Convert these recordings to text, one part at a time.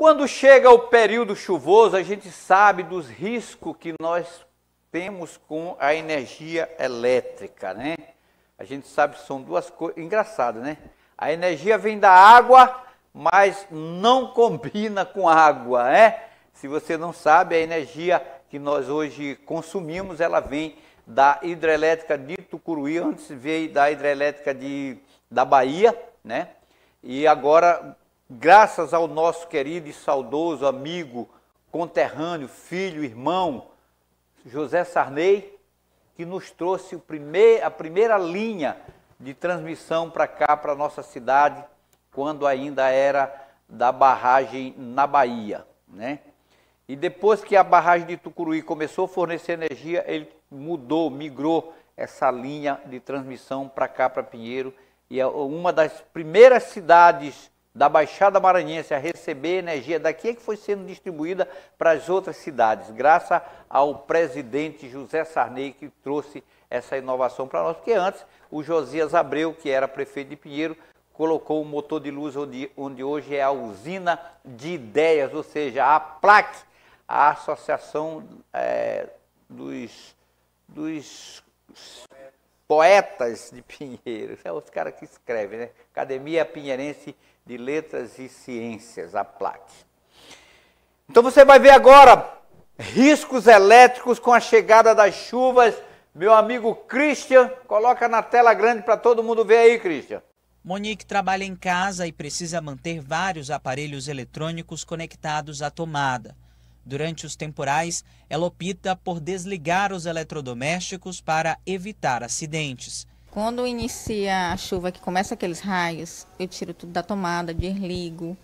Quando chega o período chuvoso, a gente sabe dos riscos que nós temos com a energia elétrica, né? A gente sabe que são duas coisas engraçadas, né? A energia vem da água, mas não combina com água, né? Se você não sabe, a energia que nós hoje consumimos, ela vem da hidrelétrica de Tucuruí, antes veio da hidrelétrica de, da Bahia, né? E agora graças ao nosso querido e saudoso amigo, conterrâneo, filho, irmão, José Sarney, que nos trouxe primeir, a primeira linha de transmissão para cá, para a nossa cidade, quando ainda era da barragem na Bahia. Né? E depois que a barragem de Tucuruí começou a fornecer energia, ele mudou, migrou essa linha de transmissão para cá, para Pinheiro, e é uma das primeiras cidades da Baixada Maranhense a receber energia daqui é que foi sendo distribuída para as outras cidades, graças ao presidente José Sarney que trouxe essa inovação para nós, porque antes o Josias Abreu, que era prefeito de Pinheiro, colocou o motor de luz onde, onde hoje é a usina de ideias, ou seja, a PLAC, a Associação é, dos, dos poetas de Pinheiros. É os caras que escrevem, né? Academia Pinheirense de Letras e Ciências, a plaque. Então você vai ver agora riscos elétricos com a chegada das chuvas. Meu amigo Christian, coloca na tela grande para todo mundo ver aí, Christian. Monique trabalha em casa e precisa manter vários aparelhos eletrônicos conectados à tomada. Durante os temporais, ela opta por desligar os eletrodomésticos para evitar acidentes. Quando inicia a chuva, que começa aqueles raios, eu tiro tudo da tomada, desligo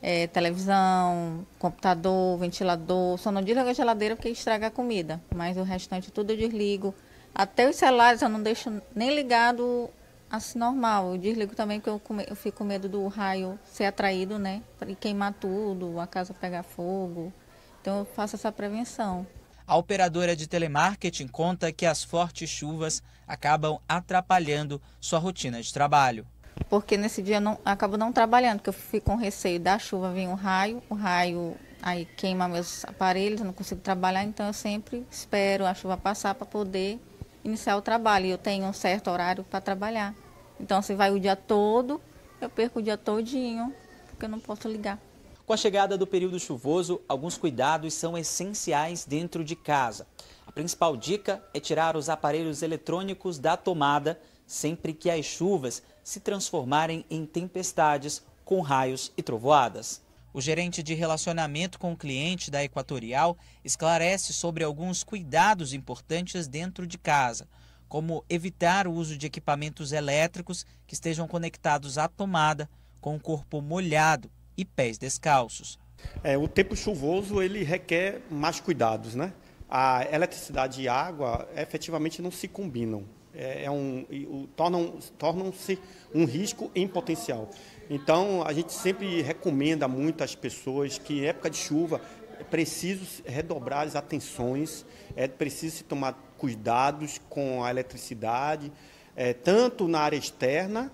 é, televisão, computador, ventilador. Só não desligo a geladeira porque estraga a comida, mas o restante tudo eu desligo. Até os celulares eu não deixo nem ligado assim normal. Eu desligo também porque eu, come, eu fico com medo do raio ser atraído, né? E queimar tudo, a casa pegar fogo. Então eu faço essa prevenção. A operadora de telemarketing conta que as fortes chuvas acabam atrapalhando sua rotina de trabalho. Porque nesse dia eu não, acabo não trabalhando, porque eu fico com receio da chuva, vem um raio, o raio aí queima meus aparelhos, eu não consigo trabalhar, então eu sempre espero a chuva passar para poder iniciar o trabalho. E eu tenho um certo horário para trabalhar. Então se vai o dia todo, eu perco o dia todinho, porque eu não posso ligar. Com a chegada do período chuvoso, alguns cuidados são essenciais dentro de casa. A principal dica é tirar os aparelhos eletrônicos da tomada sempre que as chuvas se transformarem em tempestades com raios e trovoadas. O gerente de relacionamento com o cliente da Equatorial esclarece sobre alguns cuidados importantes dentro de casa, como evitar o uso de equipamentos elétricos que estejam conectados à tomada com o corpo molhado e pés descalços. É, o tempo chuvoso ele requer mais cuidados, né? A eletricidade e água efetivamente não se combinam. É, é um, tornam, tornam-se um risco em potencial. Então, a gente sempre recomenda muito às pessoas que em época de chuva é preciso redobrar as atenções, é preciso se tomar cuidados com a eletricidade, é, tanto na área externa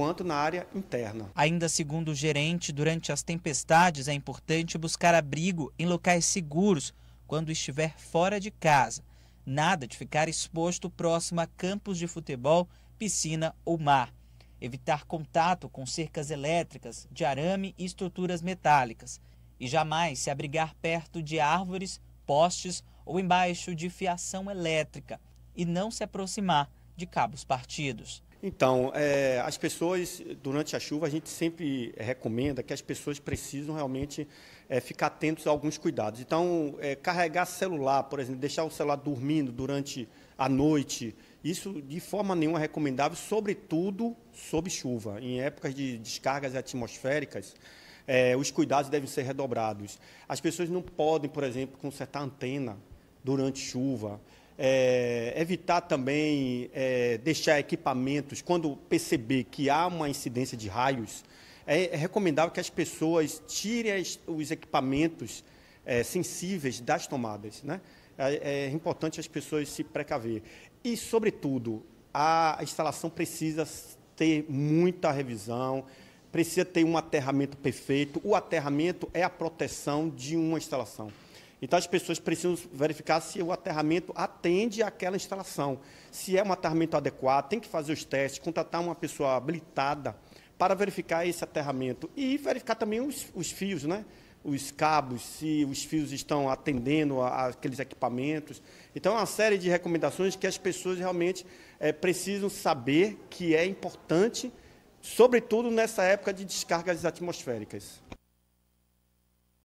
quanto na área interna. Ainda segundo o gerente, durante as tempestades é importante buscar abrigo em locais seguros quando estiver fora de casa. Nada de ficar exposto próximo a campos de futebol, piscina ou mar. Evitar contato com cercas elétricas, de arame e estruturas metálicas. E jamais se abrigar perto de árvores, postes ou embaixo de fiação elétrica. E não se aproximar de cabos partidos. Então, é, as pessoas, durante a chuva, a gente sempre recomenda que as pessoas precisam realmente é, ficar atentos a alguns cuidados. Então, é, carregar celular, por exemplo, deixar o celular dormindo durante a noite, isso de forma nenhuma é recomendável, sobretudo sob chuva. Em épocas de descargas atmosféricas, é, os cuidados devem ser redobrados. As pessoas não podem, por exemplo, consertar antena durante chuva é, evitar também é, deixar equipamentos, quando perceber que há uma incidência de raios, é, é recomendável que as pessoas tirem as, os equipamentos é, sensíveis das tomadas. Né? É, é, importante as pessoas se precaver. E, sobretudo, a instalação precisa ter muita revisão, precisa ter um aterramento perfeito. O aterramento é a proteção de uma instalação. Então, as pessoas precisam verificar se o aterramento atende àquela instalação, se é um aterramento adequado, tem que fazer os testes, contratar uma pessoa habilitada para verificar esse aterramento e verificar também os, os fios, né? os cabos, se os fios estão atendendo aqueles equipamentos. Então, é uma série de recomendações que as pessoas realmente é, precisam saber que é importante, sobretudo nessa época de descargas atmosféricas.